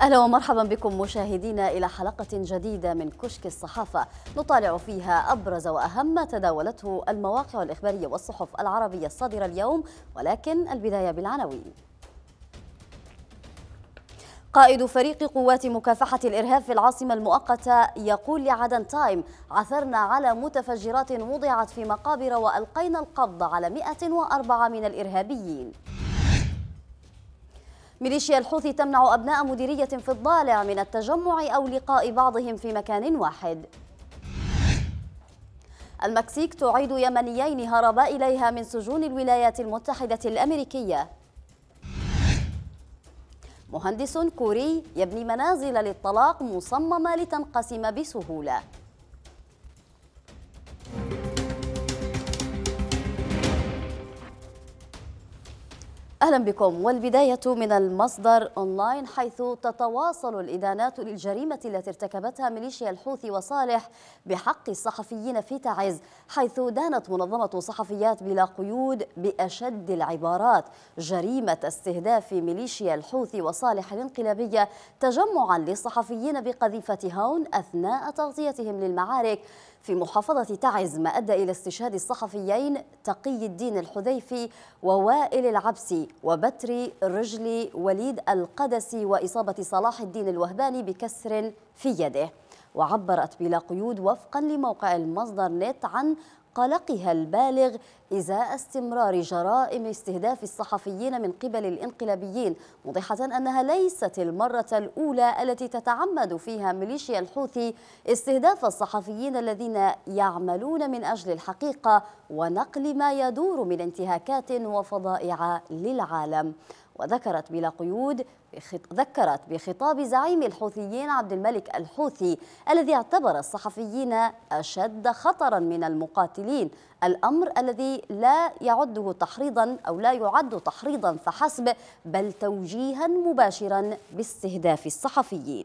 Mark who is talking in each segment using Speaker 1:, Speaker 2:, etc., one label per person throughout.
Speaker 1: أهلا ومرحبا بكم مشاهدينا إلى حلقة جديدة من كشك الصحافة نطالع فيها أبرز وأهم ما تداولته المواقع الإخبارية والصحف العربية الصادرة اليوم ولكن البداية بالعناوين قائد فريق قوات مكافحة الإرهاب في العاصمة المؤقتة يقول لعدن تايم عثرنا على متفجرات وضعت في مقابر وألقينا القبض على 104 من الإرهابيين ميليشيا الحوثي تمنع أبناء مديرية في الضالع من التجمع أو لقاء بعضهم في مكان واحد المكسيك تعيد يمنيين هربا إليها من سجون الولايات المتحدة الأمريكية مهندس كوري يبني منازل للطلاق مصممة لتنقسم بسهولة أهلا بكم والبداية من المصدر أونلاين حيث تتواصل الإدانات للجريمة التي ارتكبتها ميليشيا الحوثي وصالح بحق الصحفيين في تعز حيث دانت منظمة صحفيات بلا قيود بأشد العبارات جريمة استهداف ميليشيا الحوثي وصالح الانقلابية تجمعا للصحفيين بقذيفة هون أثناء تغطيتهم للمعارك في محافظة تعز ما أدى إلى استشهاد الصحفيين تقي الدين الحذيفي ووائل العبسي وبتر رجلي وليد القدسي وإصابة صلاح الدين الوهباني بكسر في يده وعبرت بلا قيود وفقا لموقع المصدر نت عن قلقها البالغ إزاء استمرار جرائم استهداف الصحفيين من قبل الانقلابيين موضحة أنها ليست المرة الأولى التي تتعمد فيها ميليشيا الحوثي استهداف الصحفيين الذين يعملون من أجل الحقيقة ونقل ما يدور من انتهاكات وفضائع للعالم وذكرت بلا قيود ذكرت بخطاب زعيم الحوثيين عبد الملك الحوثي الذي اعتبر الصحفيين أشد خطرا من المقاتلين الأمر الذي لا يعده تحريضا أو لا يعد تحريضا فحسب بل توجيها مباشرا باستهداف الصحفيين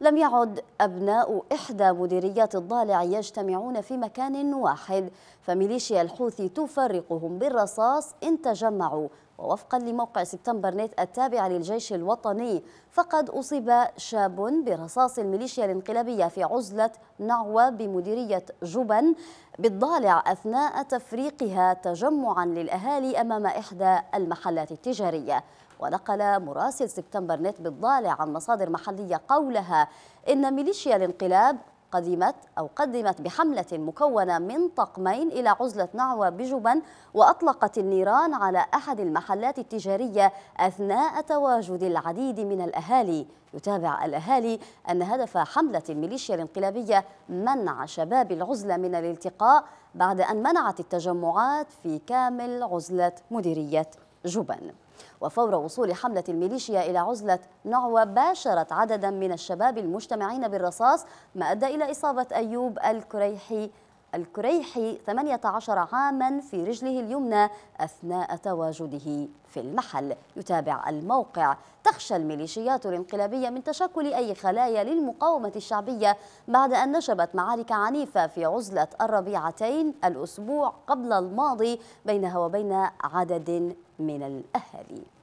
Speaker 1: لم يعد أبناء إحدى مديريات الضالع يجتمعون في مكان واحد فميليشيا الحوثي تفرقهم بالرصاص إن تجمعوا ووفقا لموقع سبتمبر نت التابع للجيش الوطني فقد أصيب شاب برصاص الميليشيا الانقلابية في عزلة نعوة بمديرية جبن بالضالع أثناء تفريقها تجمعا للأهالي أمام إحدى المحلات التجارية ونقل مراسل سبتمبر نت بالضالع عن مصادر محلية قولها إن ميليشيا الانقلاب قدمت أو قدمت بحملة مكونة من طقمين إلى عزلة نعوة بجبن وأطلقت النيران على أحد المحلات التجارية أثناء تواجد العديد من الأهالي يتابع الأهالي أن هدف حملة الميليشيا الانقلابية منع شباب العزلة من الالتقاء بعد أن منعت التجمعات في كامل عزلة مديرية جبن وفور وصول حملة الميليشيا إلى عزلة نعوة باشرت عددا من الشباب المجتمعين بالرصاص ما أدى إلى إصابة أيوب الكريحي الكريحي 18 عاما في رجله اليمنى أثناء تواجده في المحل يتابع الموقع تخشى الميليشيات الانقلابية من تشكل أي خلايا للمقاومة الشعبية بعد أن نشبت معارك عنيفة في عزلة الربيعتين الأسبوع قبل الماضي بينها وبين عدد من الأهالي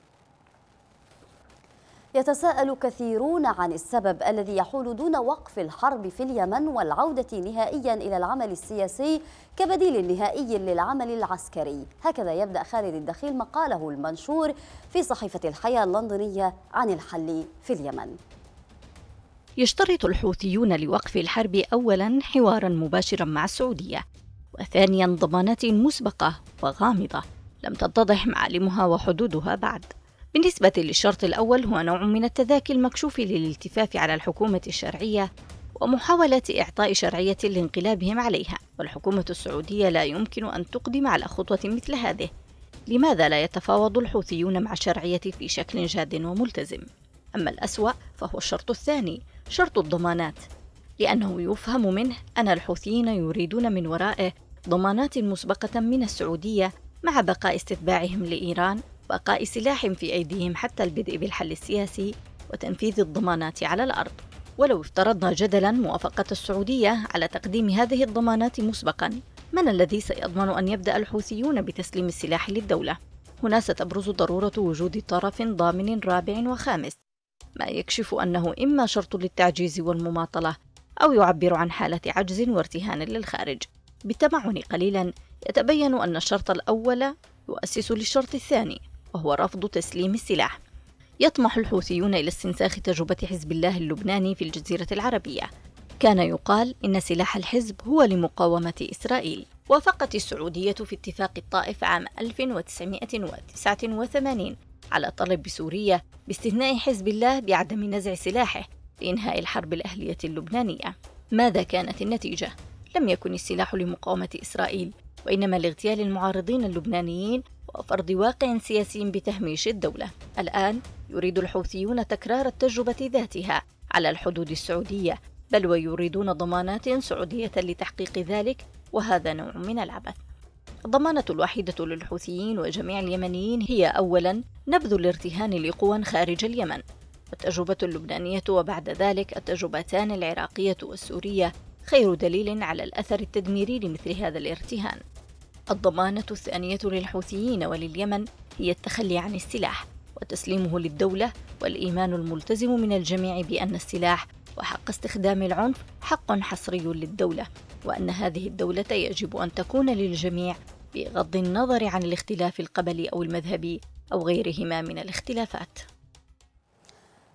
Speaker 1: يتساءل كثيرون عن السبب الذي يحول دون وقف الحرب في اليمن والعودة نهائيا إلى العمل السياسي كبديل نهائي للعمل العسكري هكذا يبدأ خالد الدخيل مقاله المنشور في صحيفة الحياة اللندنية عن الحل في اليمن
Speaker 2: يشترط الحوثيون لوقف الحرب اولا حوارا مباشرا مع السعوديه وثانيا ضمانات مسبقه وغامضه لم تتضح معالمها وحدودها بعد بالنسبة للشرط الأول هو نوع من التذاكي المكشوف للالتفاف على الحكومة الشرعية ومحاولة إعطاء شرعية لانقلابهم عليها والحكومة السعودية لا يمكن أن تقدم على خطوة مثل هذه لماذا لا يتفاوض الحوثيون مع الشرعية في شكل جاد وملتزم؟ أما الأسوأ فهو الشرط الثاني شرط الضمانات لأنه يفهم منه أن الحوثيين يريدون من ورائه ضمانات مسبقة من السعودية مع بقاء استتباعهم لإيران وبقاء سلاح في أيديهم حتى البدء بالحل السياسي وتنفيذ الضمانات على الأرض ولو افترضنا جدلا موافقة السعودية على تقديم هذه الضمانات مسبقا من الذي سيضمن أن يبدأ الحوثيون بتسليم السلاح للدولة؟ هنا ستبرز ضرورة وجود طرف ضامن رابع وخامس ما يكشف أنه إما شرط للتعجيز والمماطلة أو يعبر عن حالة عجز وارتهان للخارج بالتمعن قليلا يتبين أن الشرط الأول يؤسس للشرط الثاني وهو رفض تسليم السلاح يطمح الحوثيون إلى استنساخ تجربة حزب الله اللبناني في الجزيرة العربية كان يقال إن سلاح الحزب هو لمقاومة إسرائيل وافقت السعودية في اتفاق الطائف عام 1989 على طلب سوريا باستثناء حزب الله بعدم نزع سلاحه لإنهاء الحرب الأهلية اللبنانية ماذا كانت النتيجة؟ لم يكن السلاح لمقاومة إسرائيل وإنما لاغتيال المعارضين اللبنانيين وفرض واقع سياسي بتهميش الدولة الآن يريد الحوثيون تكرار التجربة ذاتها على الحدود السعودية بل ويريدون ضمانات سعودية لتحقيق ذلك وهذا نوع من العبث الضمانة الوحيدة للحوثيين وجميع اليمنيين هي أولا نبذ الارتهان لقوى خارج اليمن التجربة اللبنانية وبعد ذلك التجربتان العراقية والسورية خير دليل على الأثر التدميري لمثل هذا الارتهان الضمانة الثانية للحوثيين ولليمن هي التخلي عن السلاح وتسليمه للدولة والإيمان الملتزم من الجميع بأن السلاح وحق استخدام العنف حق حصري للدولة وأن هذه الدولة يجب أن تكون للجميع بغض النظر عن الاختلاف القبلي أو المذهبي أو غيرهما من الاختلافات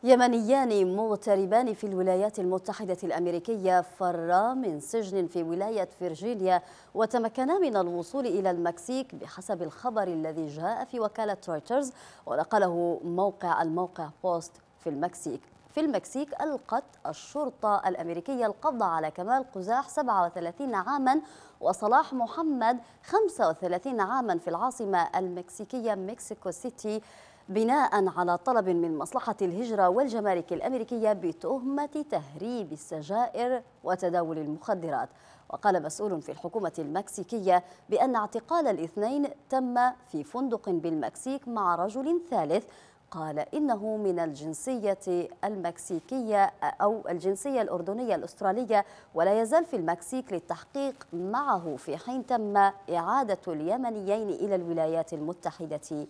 Speaker 1: يمنيان مغتربان في الولايات المتحدة الأمريكية فرا من سجن في ولاية فيرجينيا وتمكنا من الوصول إلى المكسيك بحسب الخبر الذي جاء في وكالة رويترز ونقله موقع الموقع بوست في المكسيك في المكسيك ألقت الشرطة الأمريكية القبض على كمال قزاح 37 عاما وصلاح محمد 35 عاما في العاصمة المكسيكية مكسيكو سيتي بناء على طلب من مصلحة الهجرة والجمارك الأمريكية بتهمة تهريب السجائر وتداول المخدرات وقال مسؤول في الحكومة المكسيكية بأن اعتقال الاثنين تم في فندق بالمكسيك مع رجل ثالث قال إنه من الجنسية المكسيكية أو الجنسية الأردنية الأسترالية ولا يزال في المكسيك للتحقيق معه في حين تم إعادة اليمنيين إلى الولايات المتحدة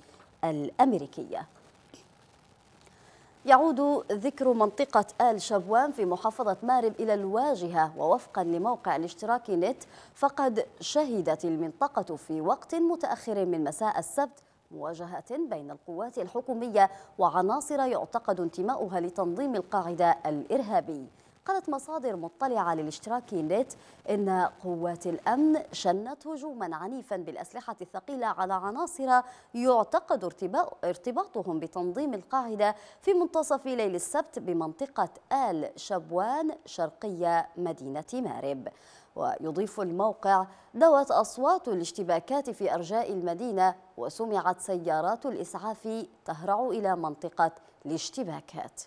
Speaker 1: الأمريكية يعود ذكر منطقة آل شبوان في محافظة مارب إلى الواجهة ووفقا لموقع الاشتراك نت فقد شهدت المنطقة في وقت متأخر من مساء السبت مواجهة بين القوات الحكومية وعناصر يعتقد انتماؤها لتنظيم القاعدة الإرهابي قالت مصادر مطلعة للاشتراك نت إن قوات الأمن شنت هجوما عنيفا بالأسلحة الثقيلة على عناصر يعتقد ارتباطهم بتنظيم القاعدة في منتصف ليل السبت بمنطقة آل شبوان شرقية مدينة مارب ويضيف الموقع دوت أصوات الاشتباكات في أرجاء المدينة وسمعت سيارات الإسعاف تهرع إلى منطقة الاشتباكات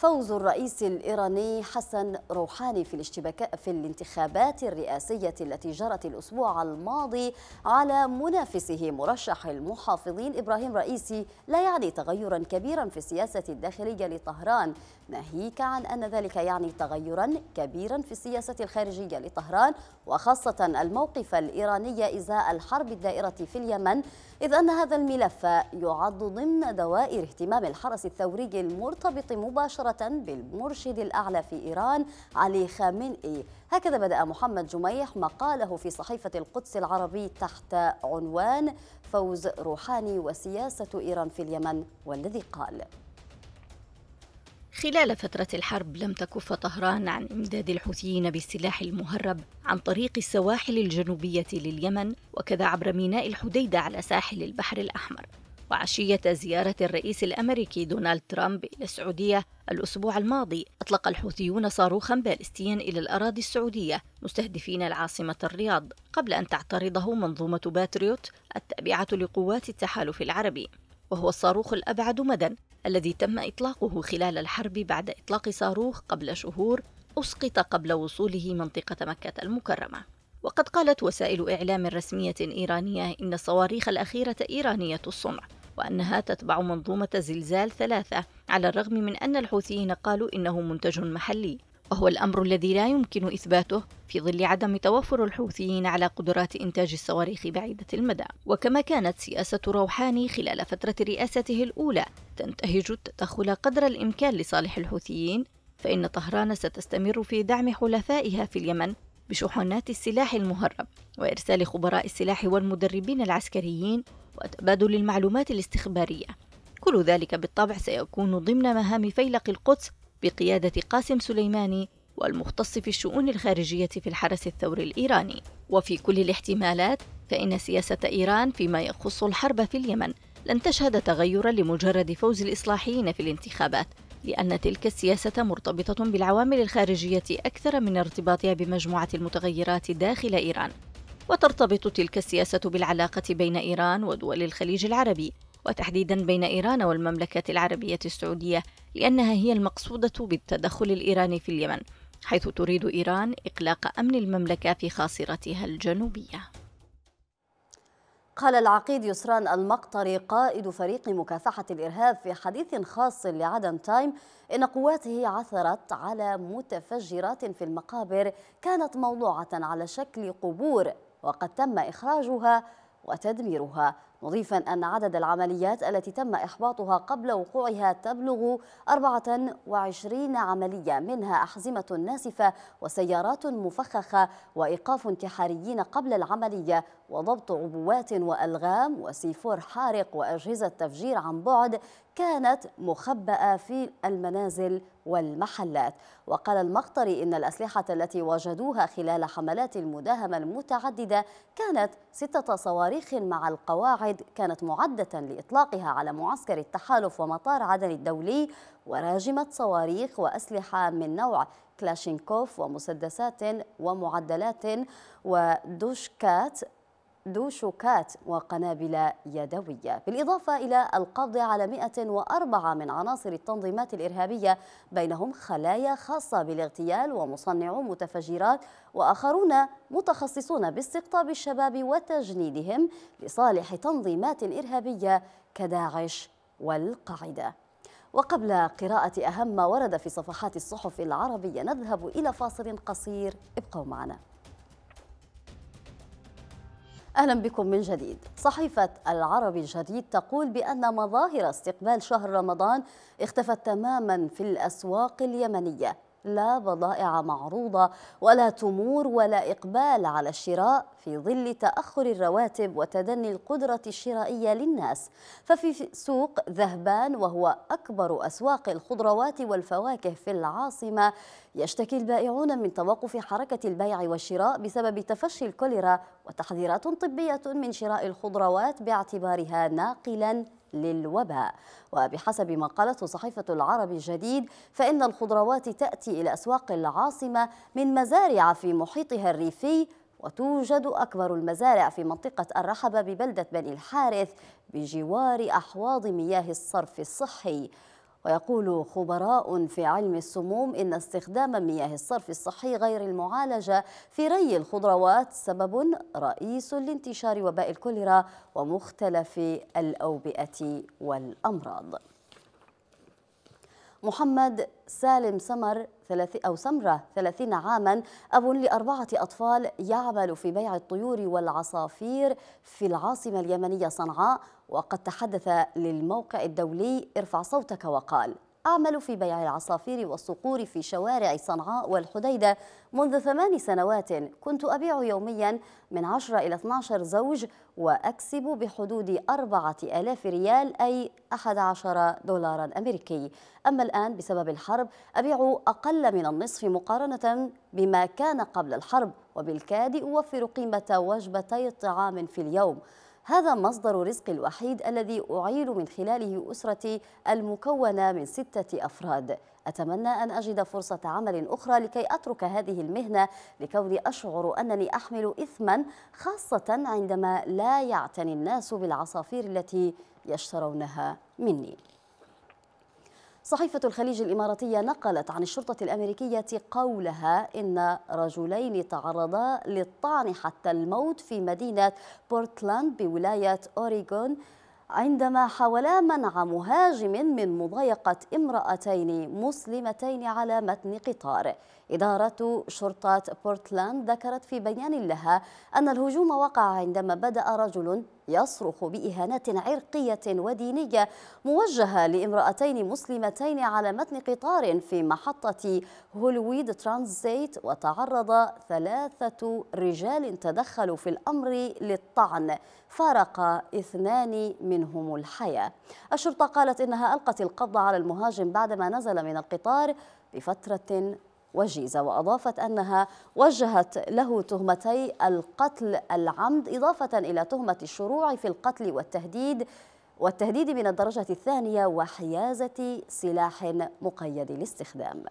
Speaker 1: فوز الرئيس الإيراني حسن روحاني في الاشتباك في الانتخابات الرئاسية التي جرت الأسبوع الماضي على منافسه مرشح المحافظين إبراهيم رئيسي لا يعني تغيرا كبيرا في السياسة الداخلية لطهران ناهيك عن أن ذلك يعني تغيرا كبيرا في السياسة الخارجية لطهران وخاصة الموقف الإيراني إزاء الحرب الدائرة في اليمن إذ أن هذا الملف يعد ضمن دوائر اهتمام الحرس الثوري المرتبط مباشرة بالمرشد الأعلى في إيران علي خامنئي هكذا بدأ محمد جميح مقاله في صحيفة القدس العربي تحت عنوان فوز روحاني وسياسة إيران في اليمن والذي قال
Speaker 2: خلال فترة الحرب لم تكف طهران عن إمداد الحوثيين بالسلاح المهرب عن طريق السواحل الجنوبية لليمن وكذا عبر ميناء الحديدة على ساحل البحر الأحمر وعشية زيارة الرئيس الأمريكي دونالد ترامب إلى السعودية الأسبوع الماضي أطلق الحوثيون صاروخا باليستيا إلى الأراضي السعودية مستهدفين العاصمة الرياض قبل أن تعترضه منظومة باتريوت التابعة لقوات التحالف العربي وهو الصاروخ الأبعد مدى الذي تم إطلاقه خلال الحرب بعد إطلاق صاروخ قبل شهور أسقط قبل وصوله منطقة مكة المكرمة وقد قالت وسائل إعلام رسمية إيرانية إن الصواريخ الأخيرة إيرانية الصنع وأنها تتبع منظومة زلزال ثلاثة على الرغم من أن الحوثيين قالوا إنه منتج محلي وهو الأمر الذي لا يمكن إثباته في ظل عدم توفر الحوثيين على قدرات إنتاج الصواريخ بعيدة المدى وكما كانت سياسة روحاني خلال فترة رئاسته الأولى تنتهج التدخل قدر الإمكان لصالح الحوثيين فإن طهران ستستمر في دعم حلفائها في اليمن بشحنات السلاح المهرب وإرسال خبراء السلاح والمدربين العسكريين وتبادل المعلومات الاستخبارية كل ذلك بالطبع سيكون ضمن مهام فيلق القدس بقيادة قاسم سليماني والمختص في الشؤون الخارجية في الحرس الثوري الإيراني وفي كل الاحتمالات فإن سياسة إيران فيما يخص الحرب في اليمن لن تشهد تغيرا لمجرد فوز الإصلاحيين في الانتخابات لأن تلك السياسة مرتبطة بالعوامل الخارجية أكثر من ارتباطها بمجموعة المتغيرات داخل إيران وترتبط تلك السياسة بالعلاقة بين إيران ودول الخليج العربي وتحديدا بين إيران والمملكة العربية السعودية لأنها هي المقصودة بالتدخل الإيراني في اليمن حيث تريد إيران إقلاق أمن المملكة في خاصرتها الجنوبية
Speaker 1: قال العقيد يسران المقطري قائد فريق مكافحة الإرهاب في حديث خاص لعدم تايم إن قواته عثرت على متفجرات في المقابر كانت موضوعة على شكل قبور وقد تم إخراجها وتدميرها مضيفا أن عدد العمليات التي تم إحباطها قبل وقوعها تبلغ 24 عملية منها أحزمة ناسفة وسيارات مفخخة وإيقاف انتحاريين قبل العملية وضبط عبوات وألغام وسيفور حارق وأجهزة تفجير عن بعد كانت مخبأة في المنازل والمحلات وقال المقطري إن الأسلحة التي وجدوها خلال حملات المداهمة المتعددة كانت ستة صواريخ مع القواعد القواعد كانت معدة لإطلاقها على معسكر التحالف ومطار عدن الدولي وراجمة صواريخ وأسلحة من نوع كلاشينكوف ومسدسات ومعدلات ودوشكات ذو شوكات وقنابل يدوية بالإضافة إلى القبض على 104 من عناصر التنظيمات الإرهابية بينهم خلايا خاصة بالاغتيال ومصنعو متفجرات وآخرون متخصصون باستقطاب الشباب وتجنيدهم لصالح تنظيمات إرهابية كداعش والقاعدة وقبل قراءة أهم ما ورد في صفحات الصحف العربية نذهب إلى فاصل قصير ابقوا معنا أهلا بكم من جديد صحيفة العربي الجديد تقول بأن مظاهر استقبال شهر رمضان اختفت تماما في الأسواق اليمنية لا بضائع معروضة ولا تمور ولا إقبال على الشراء في ظل تأخر الرواتب وتدني القدرة الشرائية للناس ففي سوق ذهبان وهو أكبر أسواق الخضروات والفواكه في العاصمة يشتكي البائعون من توقف حركة البيع والشراء بسبب تفشي الكوليرا وتحذيرات طبية من شراء الخضروات باعتبارها ناقلا للوباء وبحسب ما قالته صحيفة العرب الجديد فإن الخضروات تأتي إلى أسواق العاصمة من مزارع في محيطها الريفي وتوجد أكبر المزارع في منطقة الرحبة ببلدة بني الحارث بجوار أحواض مياه الصرف الصحي ويقول خبراء في علم السموم إن استخدام مياه الصرف الصحي غير المعالجة في ري الخضروات سبب رئيس لانتشار وباء الكوليرا ومختلف الأوبئة والأمراض محمد سالم سمر أو سمرة 30 عاما أب لأربعة أطفال يعمل في بيع الطيور والعصافير في العاصمة اليمنية صنعاء وقد تحدث للموقع الدولي ارفع صوتك وقال أعمل في بيع العصافير والصقور في شوارع صنعاء والحديدة منذ ثمان سنوات كنت أبيع يوميا من 10 إلى 12 زوج وأكسب بحدود 4000 ريال أي 11 دولارا أمريكي أما الآن بسبب الحرب أبيع أقل من النصف مقارنة بما كان قبل الحرب وبالكاد أوفر قيمة وجبتي طعام في اليوم هذا مصدر رزقي الوحيد الذي أعيل من خلاله أسرتي المكونة من ستة أفراد أتمنى أن أجد فرصة عمل أخرى لكي أترك هذه المهنة لكوني أشعر أنني أحمل إثما خاصة عندما لا يعتني الناس بالعصافير التي يشترونها مني صحيفة الخليج الإماراتية نقلت عن الشرطة الأمريكية قولها إن رجلين تعرضا للطعن حتى الموت في مدينة بورتلاند بولاية أوريغون عندما حاولا منع مهاجم من مضايقة امرأتين مسلمتين على متن قطار إدارة شرطة بورتلاند ذكرت في بيان لها أن الهجوم وقع عندما بدأ رجل يصرخ بإهانات عرقية ودينية موجهة لامرأتين مسلمتين على متن قطار في محطة هولويد ترانزيت وتعرض ثلاثة رجال تدخلوا في الأمر للطعن فارق اثنان منهم الحياة الشرطة قالت إنها ألقت القبض على المهاجم بعدما نزل من القطار بفترة وجيزة وأضافت أنها وجهت له تهمتي القتل العمد إضافة إلى تهمة الشروع في القتل والتهديد والتهديد من الدرجة الثانية وحيازة سلاح مقيد الاستخدام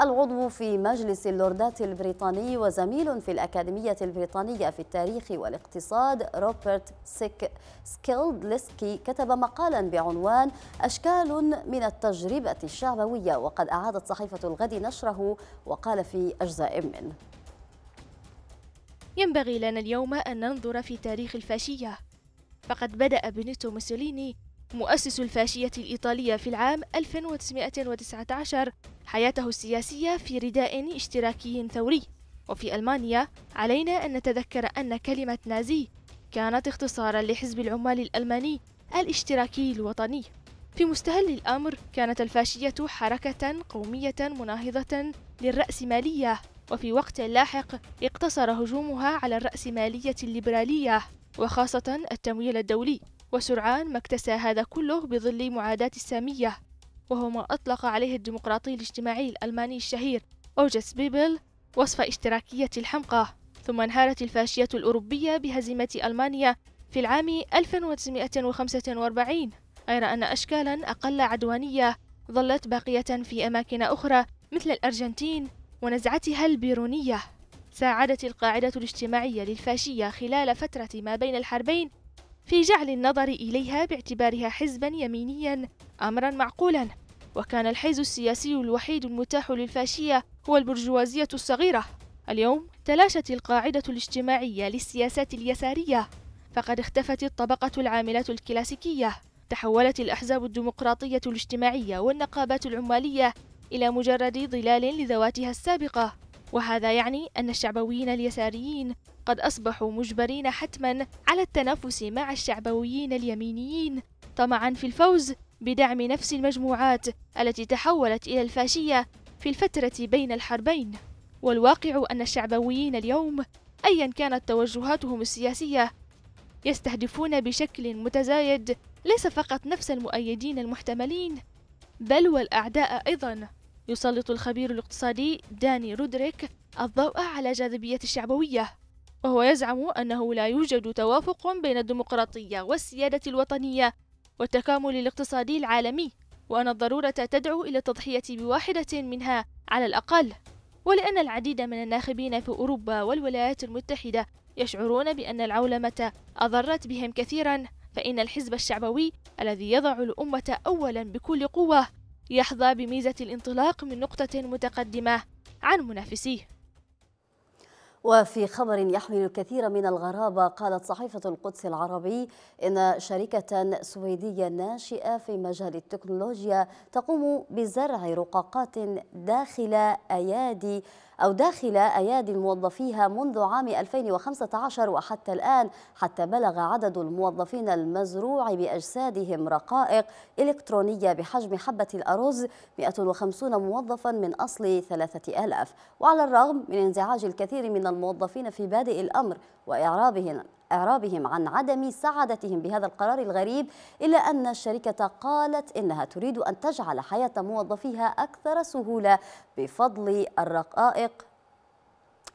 Speaker 1: العضو في مجلس اللوردات البريطاني وزميل في الأكاديمية البريطانية في التاريخ والاقتصاد روبرت سيك سكيلدلسكي كتب مقالا بعنوان أشكال من التجربة الشعبوية وقد أعادت صحيفة الغد نشره وقال في أجزاء منه
Speaker 3: ينبغي لنا اليوم أن ننظر في تاريخ الفاشية فقد بدأ بنيتو موسوليني مؤسس الفاشية الإيطالية في العام 1919 حياته السياسية في رداء اشتراكي ثوري وفي ألمانيا علينا أن نتذكر أن كلمة نازي كانت اختصارا لحزب العمال الألماني الاشتراكي الوطني في مستهل الأمر كانت الفاشية حركة قومية مناهضة للرأسمالية وفي وقت لاحق اقتصر هجومها على الرأسمالية الليبرالية وخاصة التمويل الدولي وسرعان ما اكتسى هذا كله بظل معاداة السامية وهو ما أطلق عليه الديمقراطي الاجتماعي الألماني الشهير أوجس بيبل وصف اشتراكية الحمقى ثم انهارت الفاشية الأوروبية بهزيمة ألمانيا في العام 1945 غير أن أشكالا أقل عدوانية ظلت باقية في أماكن أخرى مثل الأرجنتين ونزعتها البيرونية ساعدت القاعدة الاجتماعية للفاشية خلال فترة ما بين الحربين في جعل النظر إليها باعتبارها حزبا يمينيا أمرا معقولا وكان الحيز السياسي الوحيد المتاح للفاشية هو البرجوازية الصغيرة اليوم تلاشت القاعدة الاجتماعية للسياسات اليسارية فقد اختفت الطبقة العاملة الكلاسيكية تحولت الأحزاب الديمقراطية الاجتماعية والنقابات العمالية إلى مجرد ظلال لذواتها السابقة وهذا يعني أن الشعبويين اليساريين قد أصبحوا مجبرين حتما على التنافس مع الشعبويين اليمينيين طمعا في الفوز بدعم نفس المجموعات التي تحولت إلى الفاشية في الفترة بين الحربين والواقع أن الشعبويين اليوم أيا كانت توجهاتهم السياسية يستهدفون بشكل متزايد ليس فقط نفس المؤيدين المحتملين بل والأعداء أيضا يسلط الخبير الاقتصادي داني رودريك الضوء على جاذبية الشعبوية وهو يزعم أنه لا يوجد توافق بين الديمقراطية والسيادة الوطنية والتكامل الاقتصادي العالمي وأن الضرورة تدعو إلى التضحية بواحدة منها على الأقل ولأن العديد من الناخبين في أوروبا والولايات المتحدة يشعرون بأن العولمة أضرت بهم كثيرا فإن الحزب الشعبوي الذي يضع الأمة أولا بكل قوة يحظى بميزة الانطلاق من نقطة متقدمة عن منافسيه
Speaker 1: وفي خبر يحمل الكثير من الغرابة قالت صحيفة القدس العربي إن شركة سويدية ناشئة في مجال التكنولوجيا تقوم بزرع رقاقات داخل أيادي أو داخل أيادي موظفيها منذ عام 2015 وحتى الآن حتى بلغ عدد الموظفين المزروع بأجسادهم رقائق إلكترونية بحجم حبة الأرز 150 موظفا من أصل 3000 وعلى الرغم من انزعاج الكثير من الموظفين في بادئ الأمر وإعرابهم إعرابهم عن عدم سعادتهم بهذا القرار الغريب إلا أن الشركة قالت إنها تريد أن تجعل حياة موظفيها أكثر سهولة بفضل الرقائق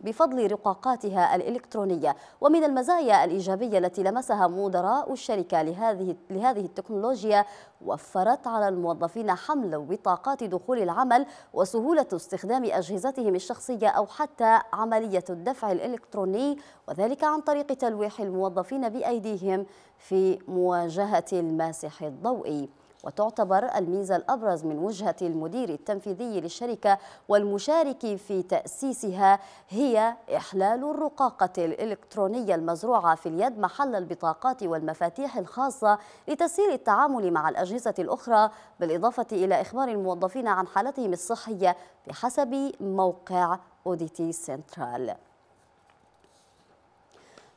Speaker 1: بفضل رقاقاتها الإلكترونية ومن المزايا الإيجابية التي لمسها مدراء الشركة لهذه, لهذه التكنولوجيا وفرت على الموظفين حمل بطاقات دخول العمل وسهولة استخدام أجهزتهم الشخصية أو حتى عملية الدفع الإلكتروني وذلك عن طريق تلويح الموظفين بأيديهم في مواجهة الماسح الضوئي وتعتبر الميزة الأبرز من وجهة المدير التنفيذي للشركة والمشارك في تأسيسها هي إحلال الرقاقة الإلكترونية المزروعة في اليد محل البطاقات والمفاتيح الخاصة لتسهيل التعامل مع الأجهزة الأخرى بالإضافة إلى إخبار الموظفين عن حالتهم الصحية بحسب موقع أوديتي سنترال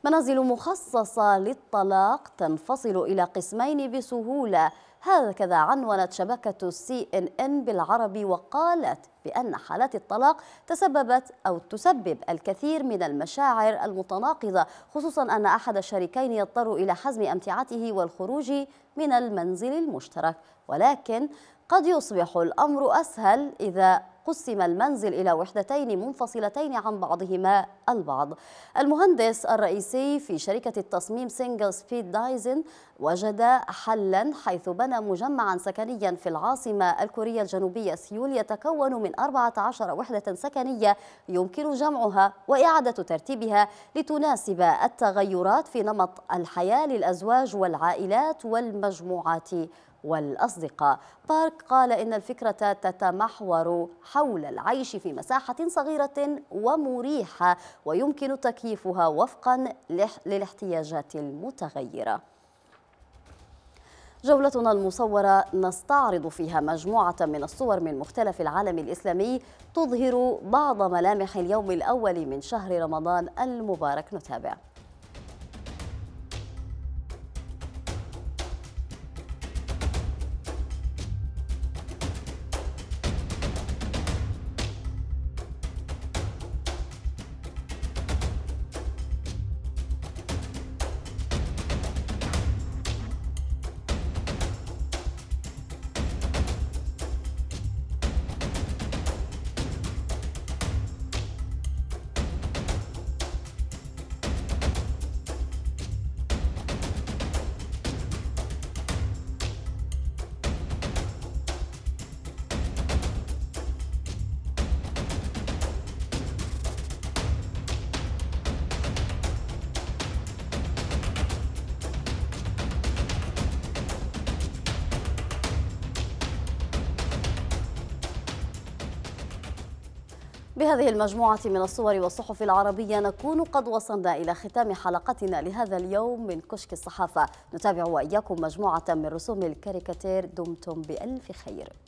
Speaker 1: منازل مخصصة للطلاق تنفصل إلى قسمين بسهولة هكذا عنونت شبكة سي إن إن بالعربي وقالت بأن حالات الطلاق تسببت أو تسبب الكثير من المشاعر المتناقضة خصوصا أن أحد الشريكين يضطر إلى حزم أمتعته والخروج من المنزل المشترك ولكن قد يصبح الأمر أسهل إذا قسم المنزل إلى وحدتين منفصلتين عن بعضهما البعض المهندس الرئيسي في شركة التصميم سينجل سبيد دايزن وجد حلا حيث بنى مجمعا سكنيا في العاصمة الكورية الجنوبية سيول يتكون من من 14 وحدة سكنية يمكن جمعها وإعادة ترتيبها لتناسب التغيرات في نمط الحياة للأزواج والعائلات والمجموعات والأصدقاء بارك قال إن الفكرة تتمحور حول العيش في مساحة صغيرة ومريحة ويمكن تكييفها وفقا للاحتياجات المتغيرة جولتنا المصورة نستعرض فيها مجموعة من الصور من مختلف العالم الإسلامي تظهر بعض ملامح اليوم الأول من شهر رمضان المبارك نتابع بهذه المجموعة من الصور والصحف العربية نكون قد وصلنا إلى ختام حلقتنا لهذا اليوم من كشك الصحافة نتابع وإياكم مجموعة من رسوم الكاريكاتير دمتم بألف خير